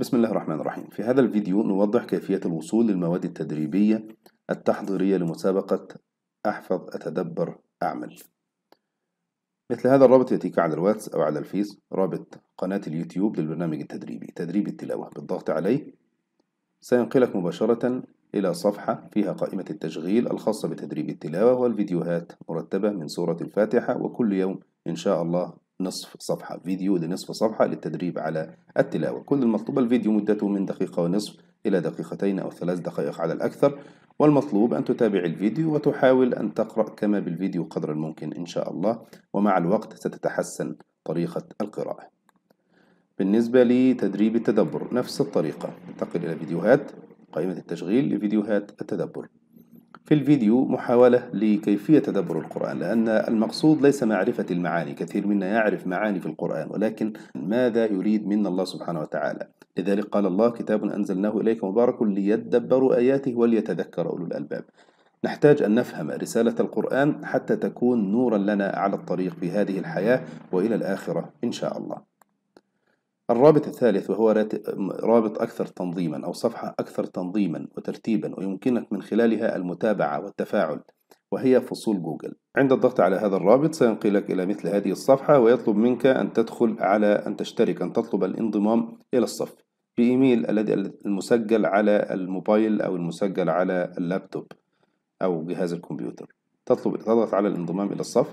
بسم الله الرحمن الرحيم في هذا الفيديو نوضح كيفية الوصول للمواد التدريبية التحضيرية لمسابقة أحفظ أتدبر أعمل مثل هذا الرابط يأتيك على الواتس أو على الفيس رابط قناة اليوتيوب للبرنامج التدريبي تدريب التلاوة بالضغط عليه سينقلك مباشرة إلى صفحة فيها قائمة التشغيل الخاصة بتدريب التلاوة والفيديوهات مرتبة من سورة الفاتحة وكل يوم إن شاء الله نصف صفحة فيديو لنصف صفحة للتدريب على التلاوة كل المطلوب الفيديو مدته من دقيقة ونصف إلى دقيقتين أو ثلاث دقائق على الأكثر والمطلوب أن تتابع الفيديو وتحاول أن تقرأ كما بالفيديو قدر الممكن إن شاء الله ومع الوقت ستتحسن طريقة القراءة بالنسبة لتدريب التدبر نفس الطريقة ننتقل إلى فيديوهات قائمة التشغيل لفيديوهات التدبر في الفيديو محاولة لكيفية تدبر القرآن لأن المقصود ليس معرفة المعاني كثير منا يعرف معاني في القرآن ولكن ماذا يريد منا الله سبحانه وتعالى لذلك قال الله كتاب أنزلناه إليك مبارك ليدبروا آياته وليتذكر أولو الألباب نحتاج أن نفهم رسالة القرآن حتى تكون نورا لنا على الطريق في هذه الحياة وإلى الآخرة إن شاء الله الرابط الثالث وهو رابط أكثر تنظيما أو صفحة أكثر تنظيما وترتيبا ويمكنك من خلالها المتابعة والتفاعل وهي فصول جوجل عند الضغط على هذا الرابط سينقلك إلى مثل هذه الصفحة ويطلب منك أن تدخل على أن تشترك أن تطلب الانضمام إلى الصف بإيميل الذي المسجل على الموبايل أو المسجل على اللابتوب أو جهاز الكمبيوتر تطلب تضغط على الانضمام إلى الصف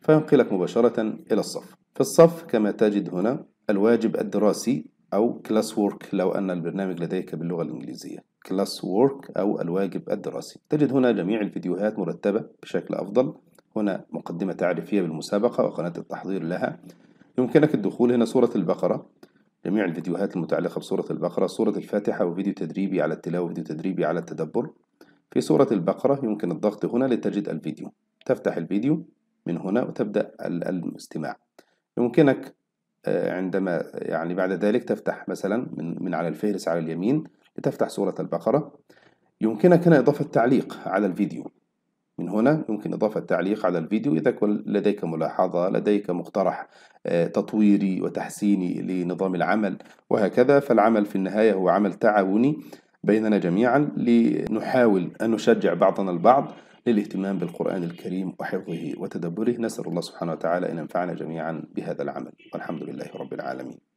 فينقلك مباشرة إلى الصف في الصف كما تجد هنا الواجب الدراسي أو كلاس وورك لو أن البرنامج لديك باللغة الإنجليزية كلاس وورك أو الواجب الدراسي تجد هنا جميع الفيديوهات مرتبة بشكل أفضل هنا مقدمة تعريفية بالمسابقة وقناة التحضير لها يمكنك الدخول هنا سورة البقرة جميع الفيديوهات المتعلقة بسورة البقرة سورة الفاتحة وفيديو تدريبي على التلاوة وفيديو تدريبي على التدبر في سورة البقرة يمكن الضغط هنا لتجد الفيديو تفتح الفيديو من هنا وتبدأ الاستماع يمكنك آه، عندما يعني بعد ذلك تفتح مثلا من, من على الفهرس على اليمين لتفتح سورة البقرة يمكنك هنا إضافة تعليق على الفيديو من هنا يمكن إضافة تعليق على الفيديو إذا كان لديك ملاحظة لديك مقترح آه، تطويري وتحسيني لنظام العمل وهكذا فالعمل في النهاية هو عمل تعاوني بيننا جميعا لنحاول أن نشجع بعضنا البعض للاهتمام بالقرآن الكريم وحفظه وتدبره نسأل الله سبحانه وتعالى أن ينفعنا جميعا بهذا العمل والحمد لله رب العالمين